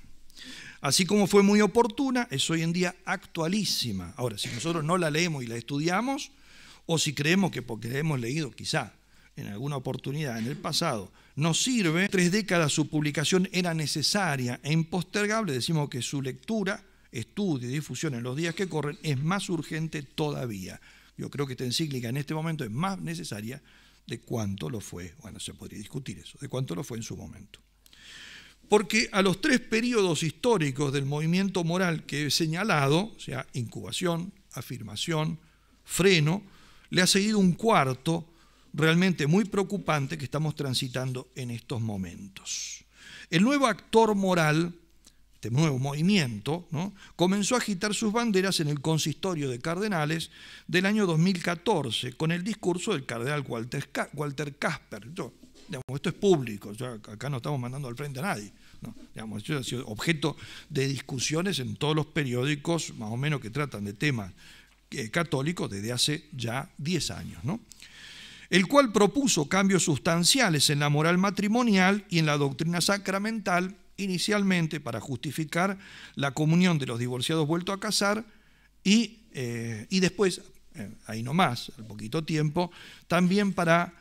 Así como fue muy oportuna, es hoy en día actualísima. Ahora, si nosotros no la leemos y la estudiamos, o si creemos que porque hemos leído quizá en alguna oportunidad en el pasado, nos sirve, tres décadas su publicación era necesaria e impostergable, decimos que su lectura, estudio y difusión en los días que corren es más urgente todavía. Yo creo que esta encíclica en este momento es más necesaria de cuánto lo fue, bueno, se podría discutir eso, de cuánto lo fue en su momento. Porque a los tres periodos históricos del movimiento moral que he señalado, o sea, incubación, afirmación, freno, le ha seguido un cuarto realmente muy preocupante que estamos transitando en estos momentos. El nuevo actor moral, este nuevo movimiento, comenzó a agitar sus banderas en el consistorio de cardenales del año 2014 con el discurso del cardenal Walter, Kasper. esto es público, acá no estamos mandando al frente a nadie. esto ha sido objeto de discusiones en todos los periódicos más o menos que tratan de temas eh, católico desde hace ya 10 años, ¿no? el cual propuso cambios sustanciales en la moral matrimonial y en la doctrina sacramental, inicialmente para justificar la comunión de los divorciados vuelto a casar y, eh, después, eh, ahí no más, al poquito tiempo, también para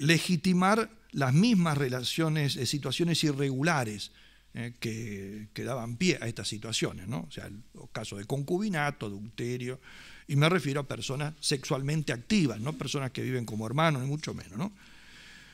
legitimar las mismas relaciones, situaciones irregulares que, que, daban pie a estas situaciones, ¿no? O sea, el caso de concubinato, adulterio, y me refiero a personas sexualmente activas, no personas que viven como hermanos, ni mucho menos. ¿no?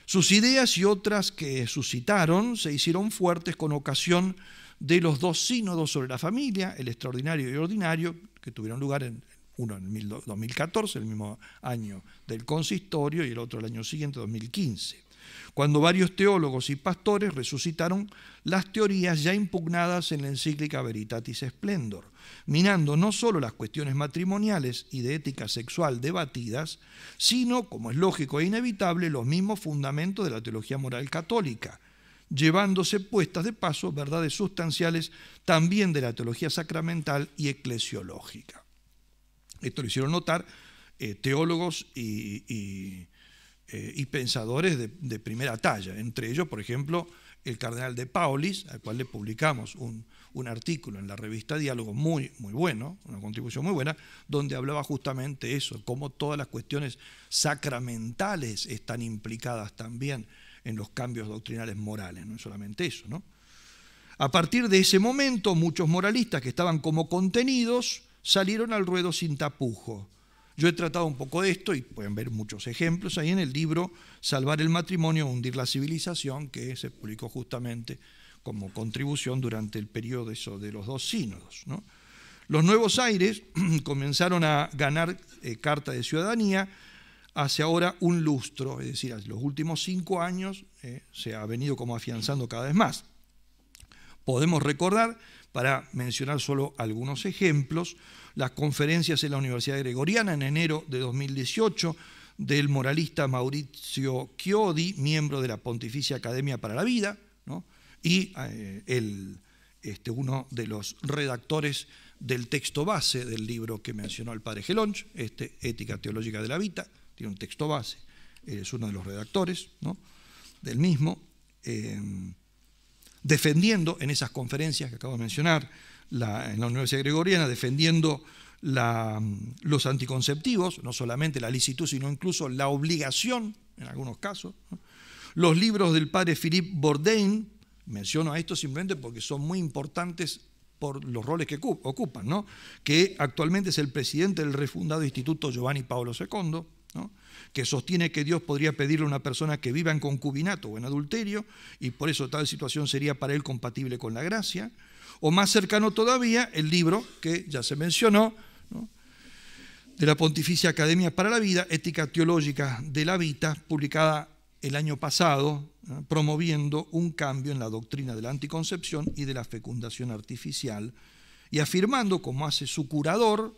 Sus ideas y otras que suscitaron se hicieron fuertes con ocasión de los dos sínodos sobre la familia, el extraordinario y ordinario, que tuvieron lugar en uno en 2014, el mismo año del consistorio, y el otro el año siguiente, 2015 cuando varios teólogos y pastores resucitaron las teorías ya impugnadas en la encíclica Veritatis Splendor, minando no solo las cuestiones matrimoniales y de ética sexual debatidas, sino, como es lógico e inevitable, los mismos fundamentos de la teología moral católica, llevándose puestas de paso verdades sustanciales también de la teología sacramental y eclesiológica. Esto lo hicieron notar eh, teólogos y, y eh, y pensadores de, primera talla, entre ellos, por ejemplo, el cardenal de Paulis, al cual le publicamos un, artículo en la revista Diálogo muy, muy bueno, una contribución muy buena, donde hablaba justamente eso, cómo todas las cuestiones sacramentales están implicadas también en los cambios doctrinales morales, no solamente eso. ¿no? A partir de ese momento, muchos moralistas que estaban como contenidos salieron al ruedo sin tapujo yo he tratado un poco de esto y pueden ver muchos ejemplos ahí en el libro Salvar el matrimonio, hundir la civilización, que se publicó justamente como contribución durante el periodo de los dos sínodos. Los nuevos aires comenzaron a ganar eh, carta de ciudadanía hace ahora un lustro, es decir, los últimos cinco años eh, se ha venido como afianzando cada vez más. Podemos recordar, para mencionar solo algunos ejemplos, las conferencias en la Universidad Gregoriana en enero de 2018 del moralista Mauricio Chiodi, miembro de la Pontificia Academia para la Vida, y eh, el, este, uno de los redactores del texto base del libro que mencionó el padre Gelonch, este, Ética Teológica de la Vida, tiene un texto base, eh, es uno de los redactores del mismo, eh, defendiendo en esas conferencias que acabo de mencionar en la Universidad Gregoriana defendiendo los anticonceptivos, no solamente la licitud, sino incluso la obligación, en algunos casos. Los libros del padre Philippe Bourdain, menciono a esto simplemente porque son muy importantes por los roles que ocupan, que actualmente es el presidente del refundado Instituto Giovanni Paolo II, que sostiene que Dios podría pedirle a una persona que viva en concubinato o en adulterio, y por eso tal situación sería para él compatible con la gracia o más cercano todavía, el libro que ya se mencionó, de la Pontificia Academia para la Vida, Ética Teológica de la Vita, publicada el año pasado, promoviendo un cambio en la doctrina de la anticoncepción y de la fecundación artificial, y afirmando, como hace su curador,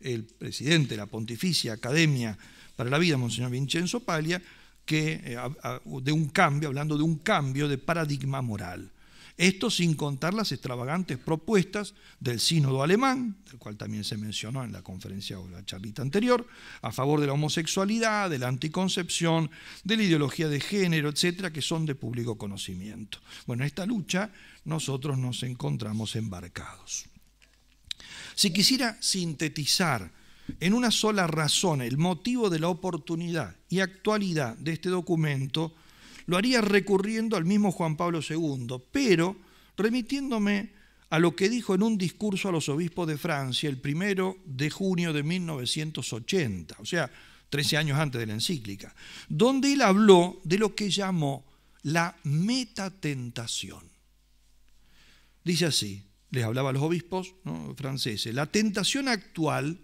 el presidente de la Pontificia Academia para la Vida, Monseñor Vincenzo Paglia, que, eh, de un cambio, hablando de un cambio de paradigma moral. Esto sin contar las extravagantes propuestas del sínodo alemán, del cual también se mencionó en la conferencia o la charlita anterior, a favor de la homosexualidad, de la anticoncepción, de la ideología de género, etcétera, que son de público conocimiento. Bueno, en esta lucha nosotros nos encontramos embarcados. Si quisiera sintetizar en una sola razón el motivo de la oportunidad y actualidad de este documento, lo haría recurriendo al mismo Juan Pablo II, pero remitiéndome a lo que dijo en un discurso a los obispos de Francia el primero de junio de 1980, o sea, 13 años antes de la encíclica, donde él habló de lo que llamó la metatentación. Dice así, les hablaba a los obispos franceses, la tentación actual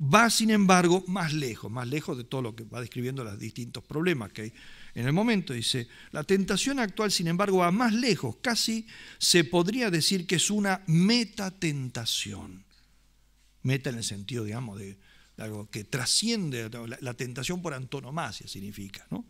va sin embargo más lejos, más lejos de todo lo que va describiendo los distintos problemas que hay en el momento, dice, la tentación actual, sin embargo, va más lejos, casi se podría decir que es una metatentación. Meta en el sentido, digamos, de, algo que trasciende la, tentación por antonomasia, significa, ¿no?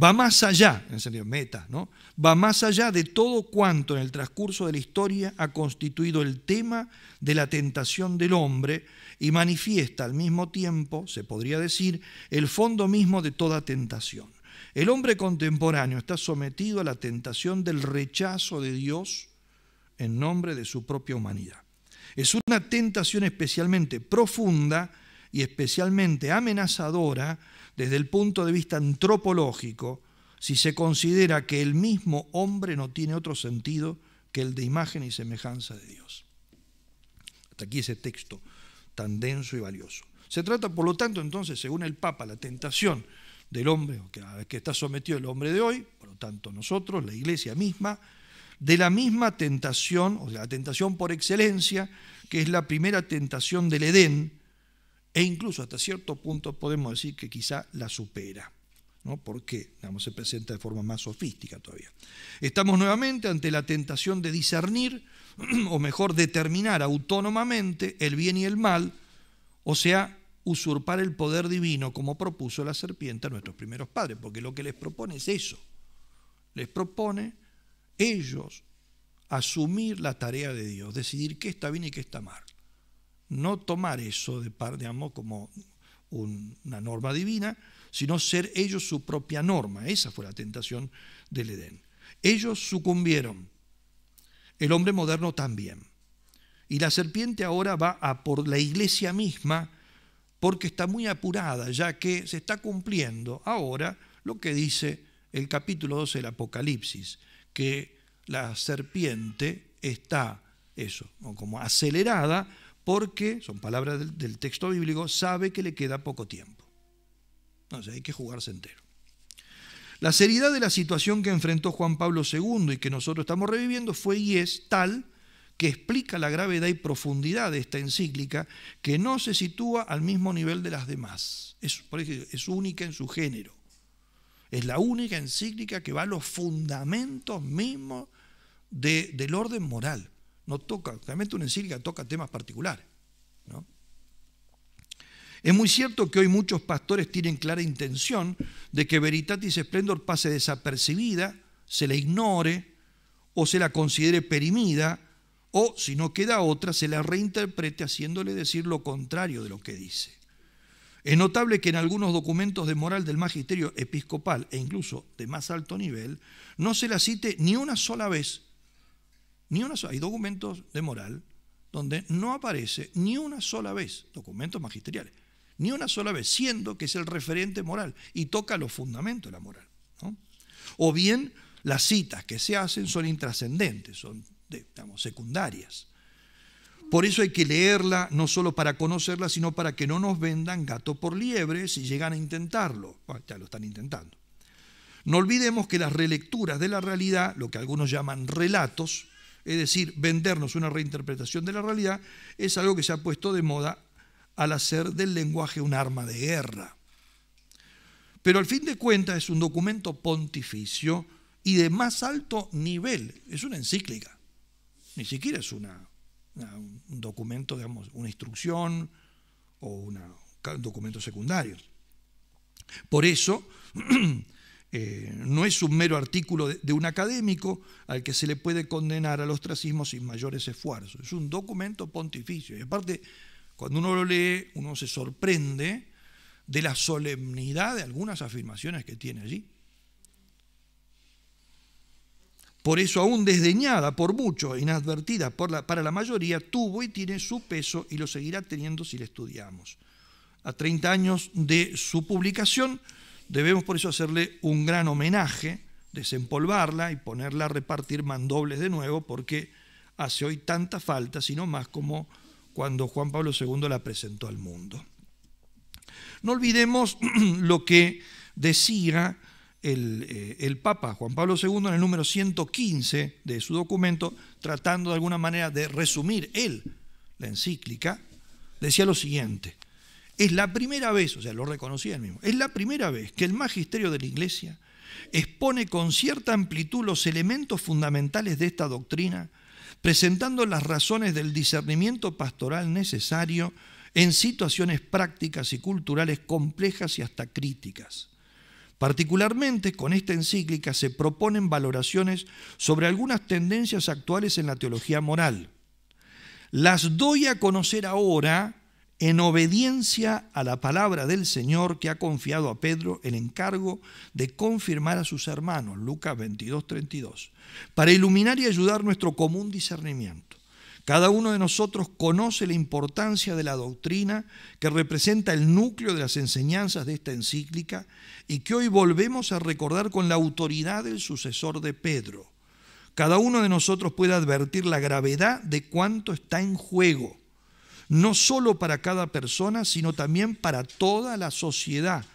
Va más allá, en el sentido meta, ¿no? Va más allá de todo cuanto en el transcurso de la historia ha constituido el tema de la tentación del hombre y manifiesta al mismo tiempo, se podría decir, el fondo mismo de toda tentación. El hombre contemporáneo está sometido a la tentación del rechazo de Dios en nombre de su propia humanidad. Es una tentación especialmente profunda y especialmente amenazadora desde el punto de vista antropológico si se considera que el mismo hombre no tiene otro sentido que el de imagen y semejanza de Dios. Hasta aquí ese texto tan denso y valioso. Se trata, por lo tanto, entonces, según el Papa, la tentación del hombre que está sometido el hombre de hoy, por lo tanto nosotros, la iglesia misma, de la misma tentación, o sea, la tentación por excelencia, que es la primera tentación del Edén, e incluso hasta cierto punto podemos decir que quizá la supera, ¿no? porque digamos, se presenta de forma más sofística todavía. Estamos nuevamente ante la tentación de discernir, o mejor, determinar autónomamente el bien y el mal, o sea, usurpar el poder divino como propuso la serpiente a nuestros primeros padres, porque lo que les propone es eso. Les propone ellos asumir la tarea de Dios, decidir qué está bien y qué está mal. No tomar eso de par de como una norma divina, sino ser ellos su propia norma. Esa fue la tentación del Edén. Ellos sucumbieron, el hombre moderno también. Y la serpiente ahora va a por la iglesia misma porque está muy apurada, ya que se está cumpliendo ahora lo que dice el capítulo 12 del Apocalipsis, que la serpiente está, eso, como acelerada, porque, son palabras del, texto bíblico, sabe que le queda poco tiempo. Entonces hay que jugarse entero. La seriedad de la situación que enfrentó Juan Pablo II y que nosotros estamos reviviendo fue y es tal que explica la gravedad y profundidad de esta encíclica, que no se sitúa al mismo nivel de las demás. Es, por es única en su género. Es la única encíclica que va a los fundamentos mismos del orden moral. No toca, realmente una encíclica toca temas particulares. Es muy cierto que hoy muchos pastores tienen clara intención de que Veritatis Splendor pase desapercibida, se la ignore o se la considere perimida o si no queda otra, se la reinterprete haciéndole decir lo contrario de lo que dice. Es notable que en algunos documentos de moral del magisterio episcopal e incluso de más alto nivel, no se la cite ni una sola vez, ni una Hay documentos de moral donde no aparece ni una sola vez, documentos magisteriales, ni una sola vez, siendo que es el referente moral y toca los fundamentos de la moral. O bien las citas que se hacen son intrascendentes, son secundarias. Por eso hay que leerla no solo para conocerla, sino para que no nos vendan gato por liebre si llegan a intentarlo. ya lo están intentando. No olvidemos que las relecturas de la realidad, lo que algunos llaman relatos, es decir, vendernos una reinterpretación de la realidad, es algo que se ha puesto de moda al hacer del lenguaje un arma de guerra. Pero al fin de cuentas es un documento pontificio y de más alto nivel, es una encíclica ni siquiera es una, un documento, digamos, una instrucción o un documento secundario. Por eso, eh, no es un mero artículo de, de, un académico al que se le puede condenar al ostracismo sin mayores esfuerzos. Es un documento pontificio. Y aparte, cuando uno lo lee, uno se sorprende de la solemnidad de algunas afirmaciones que tiene allí. Por eso, aún desdeñada por muchos, inadvertida por la, para la mayoría, tuvo y tiene su peso y lo seguirá teniendo si la estudiamos. A 30 años de su publicación, debemos por eso hacerle un gran homenaje, desempolvarla y ponerla a repartir mandobles de nuevo, porque hace hoy tanta falta, sino más como cuando Juan Pablo II la presentó al mundo. No olvidemos lo que decía eh, el, Papa Juan Pablo II en el número 115 de su documento, tratando de alguna manera de resumir él la encíclica, decía lo siguiente, es la primera vez, o sea, lo reconocía él mismo, es la primera vez que el magisterio de la Iglesia expone con cierta amplitud los elementos fundamentales de esta doctrina, presentando las razones del discernimiento pastoral necesario en situaciones prácticas y culturales complejas y hasta críticas Particularmente con esta encíclica se proponen valoraciones sobre algunas tendencias actuales en la teología moral. Las doy a conocer ahora en obediencia a la palabra del Señor que ha confiado a Pedro el encargo de confirmar a sus hermanos, Lucas 22, 32, para iluminar y ayudar nuestro común discernimiento. Cada uno de nosotros conoce la importancia de la doctrina que representa el núcleo de las enseñanzas de esta encíclica y que hoy volvemos a recordar con la autoridad del sucesor de Pedro. Cada uno de nosotros puede advertir la gravedad de cuánto está en juego, no solo para cada persona, sino también para toda la sociedad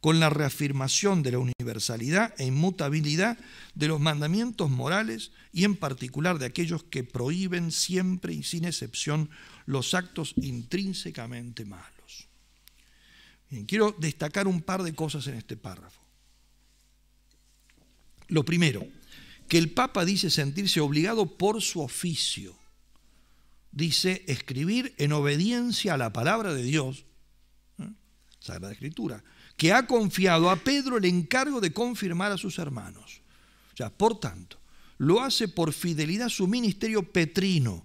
con la reafirmación de la universalidad e inmutabilidad de los mandamientos morales y en particular de aquellos que prohíben siempre y sin excepción los actos intrínsecamente malos. quiero destacar un par de cosas en este párrafo. Lo primero, que el Papa dice sentirse obligado por su oficio. Dice escribir en obediencia a la palabra de Dios, ¿eh? Sagrada Escritura, que ha confiado a Pedro el encargo de confirmar a sus hermanos. O por tanto, lo hace por fidelidad a su ministerio petrino,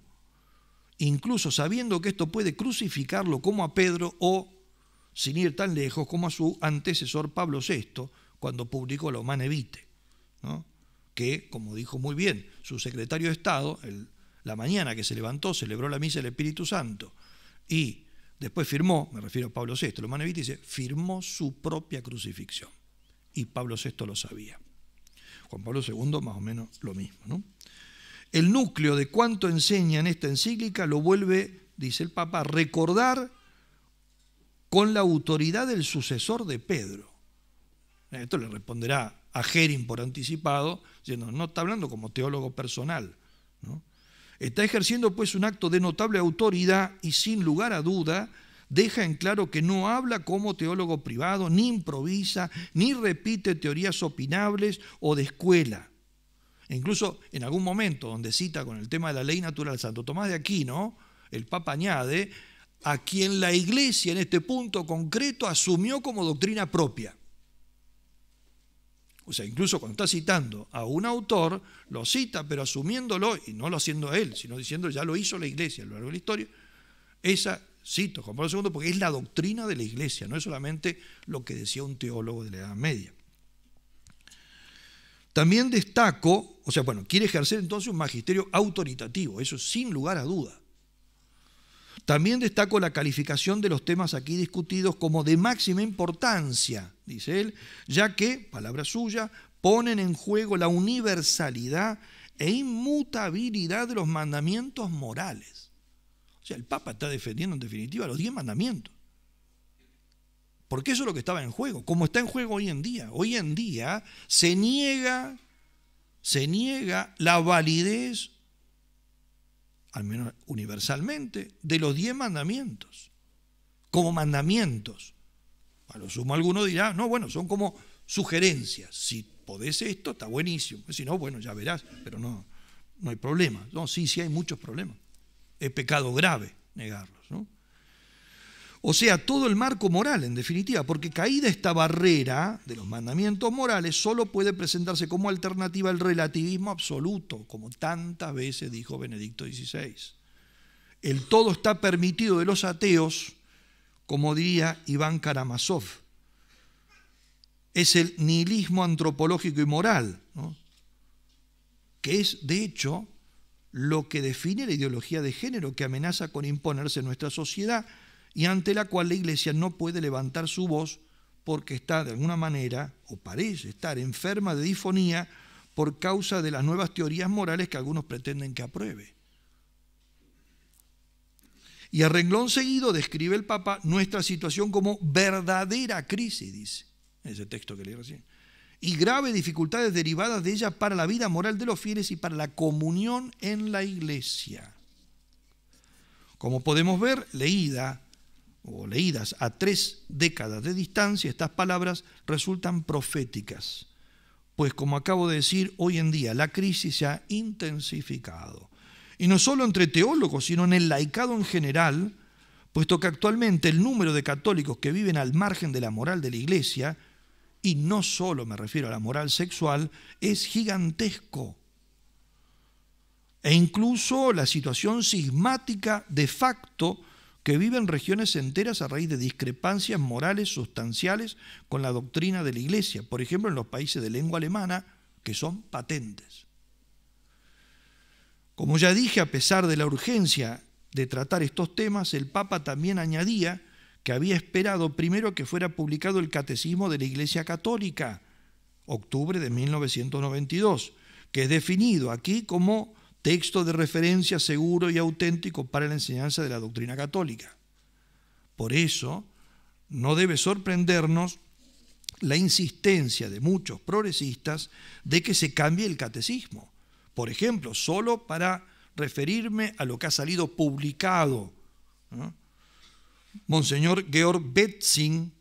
incluso sabiendo que esto puede crucificarlo como a Pedro o, sin ir tan lejos, como a su antecesor Pablo VI, cuando publicó la manevite, que, como dijo muy bien su secretario de Estado, la mañana que se levantó, celebró la misa del Espíritu Santo y Después firmó, me refiero a Pablo VI, lo manevita dice, firmó su propia crucifixión. Y Pablo VI lo sabía. Juan Pablo II más o menos lo mismo. El núcleo de cuanto enseña en esta encíclica lo vuelve, dice el Papa, recordar con la autoridad del sucesor de Pedro. Esto le responderá a Gerin por anticipado, diciendo, no está hablando como teólogo personal, ¿no? Está ejerciendo pues un acto de notable autoridad y sin lugar a duda deja en claro que no habla como teólogo privado, ni improvisa, ni repite teorías opinables o de escuela. incluso en algún momento donde cita con el tema de la ley natural Santo Tomás de Aquino, el Papa añade a quien la Iglesia en este punto concreto asumió como doctrina propia. O sea, incluso cuando está citando a un autor, lo cita, pero asumiéndolo, y no lo haciendo él, sino diciendo ya lo hizo la iglesia a lo largo de la historia, esa, cito Juan Pablo II, porque es la doctrina de la iglesia, no es solamente lo que decía un teólogo de la Edad Media. También destaco, o sea, bueno, quiere ejercer entonces un magisterio autoritativo, eso sin lugar a duda. También destaco la calificación de los temas aquí discutidos como de máxima importancia, dice él, ya que, palabra suya, ponen en juego la universalidad e inmutabilidad de los mandamientos morales. O sea, el Papa está defendiendo en definitiva los diez mandamientos. Porque eso es lo que estaba en juego, como está en juego hoy en día. Hoy en día se niega, se niega la validez al menos universalmente, de los diez mandamientos, como mandamientos. A lo sumo alguno dirá, no, bueno, son como sugerencias. Si podés esto, está buenísimo. Si no, bueno, ya verás, pero no, no hay problema. No, sí, sí hay muchos problemas. Es pecado grave negarlos, ¿no? O sea, todo el marco moral, en definitiva, porque caída esta barrera de los mandamientos morales, solo puede presentarse como alternativa el relativismo absoluto, como tantas veces dijo Benedicto XVI. El todo está permitido de los ateos, como diría Iván Karamazov. Es el nihilismo antropológico y moral, que es, de hecho, lo que define la ideología de género que amenaza con imponerse en nuestra sociedad y ante la cual la iglesia no puede levantar su voz porque está de alguna manera, o parece estar enferma de difonía por causa de las nuevas teorías morales que algunos pretenden que apruebe. Y a renglón seguido describe el Papa nuestra situación como verdadera crisis, dice, ese texto que leí recién, y graves dificultades derivadas de ella para la vida moral de los fieles y para la comunión en la iglesia. Como podemos ver, leída o leídas a tres décadas de distancia, estas palabras resultan proféticas, pues como acabo de decir, hoy en día la crisis se ha intensificado, y no solo entre teólogos, sino en el laicado en general, puesto que actualmente el número de católicos que viven al margen de la moral de la Iglesia, y no solo me refiero a la moral sexual, es gigantesco. E incluso la situación sismática de facto que viven regiones enteras a raíz de discrepancias morales sustanciales con la doctrina de la Iglesia, por ejemplo en los países de lengua alemana, que son patentes. Como ya dije, a pesar de la urgencia de tratar estos temas, el Papa también añadía que había esperado primero que fuera publicado el Catecismo de la Iglesia Católica, octubre de 1992, que es definido aquí como texto de referencia seguro y auténtico para la enseñanza de la doctrina católica. Por eso, no debe sorprendernos la insistencia de muchos progresistas de que se cambie el catecismo. Por ejemplo, solo para referirme a lo que ha salido publicado. Monseñor Georg Betzing,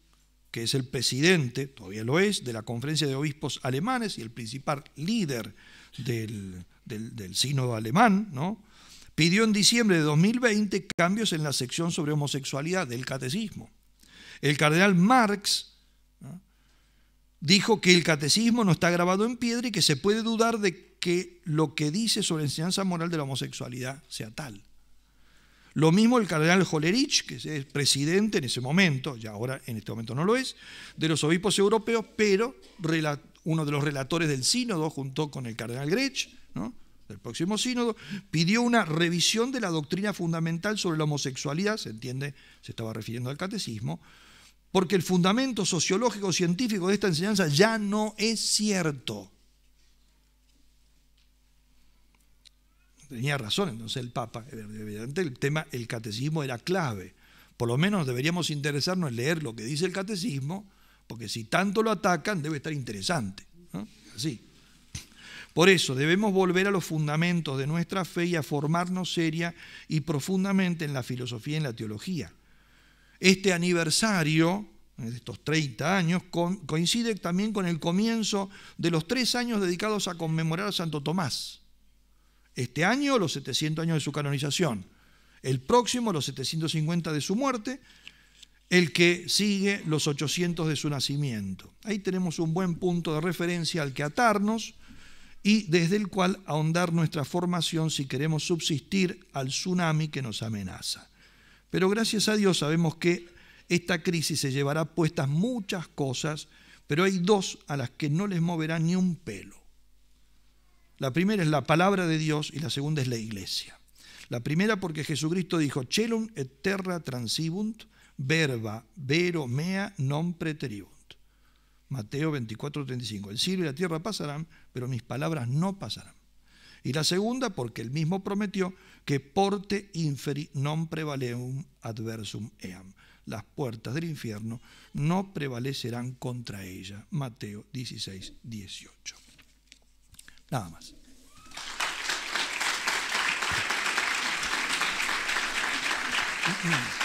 que es el presidente, todavía lo es, de la Conferencia de Obispos Alemanes y el principal líder del, del, del sínodo alemán, ¿no? pidió en diciembre de 2020 cambios en la sección sobre homosexualidad del catecismo. El cardenal Marx dijo que el catecismo no está grabado en piedra y que se puede dudar de que lo que dice sobre enseñanza moral de la homosexualidad sea tal. Lo mismo el cardenal Hollerich que es presidente en ese momento, ya ahora en este momento no lo es, de los obispos europeos, pero uno de los relatores del sínodo, junto con el cardenal Grech, del próximo sínodo, pidió una revisión de la doctrina fundamental sobre la homosexualidad, se entiende, se estaba refiriendo al catecismo, porque el fundamento sociológico científico de esta enseñanza ya no es cierto. Tenía razón entonces el Papa, evidentemente el tema, el catecismo era clave. Por lo menos deberíamos interesarnos en leer lo que dice el catecismo porque si tanto lo atacan debe estar interesante. Así. Por eso debemos volver a los fundamentos de nuestra fe y a formarnos seria y profundamente en la filosofía y en la teología. Este aniversario de estos 30 años coincide también con el comienzo de los tres años dedicados a conmemorar a Santo Tomás. Este año los 700 años de su canonización, el próximo los 750 de su muerte el que sigue los 800 de su nacimiento. Ahí tenemos un buen punto de referencia al que atarnos y desde el cual ahondar nuestra formación si queremos subsistir al tsunami que nos amenaza. Pero gracias a Dios sabemos que esta crisis se llevará puestas muchas cosas, pero hay dos a las que no les moverá ni un pelo. La primera es la palabra de Dios y la segunda es la iglesia. La primera porque Jesucristo dijo, celum et terra transibunt, verba, vero, mea, non preteriunt. Mateo 24, El cielo y la tierra pasarán, pero mis palabras no pasarán. Y la segunda, porque él mismo prometió que porte inferi non prevaleum adversum eam. Las puertas del infierno no prevalecerán contra ella. Mateo 16, 18. Nada más.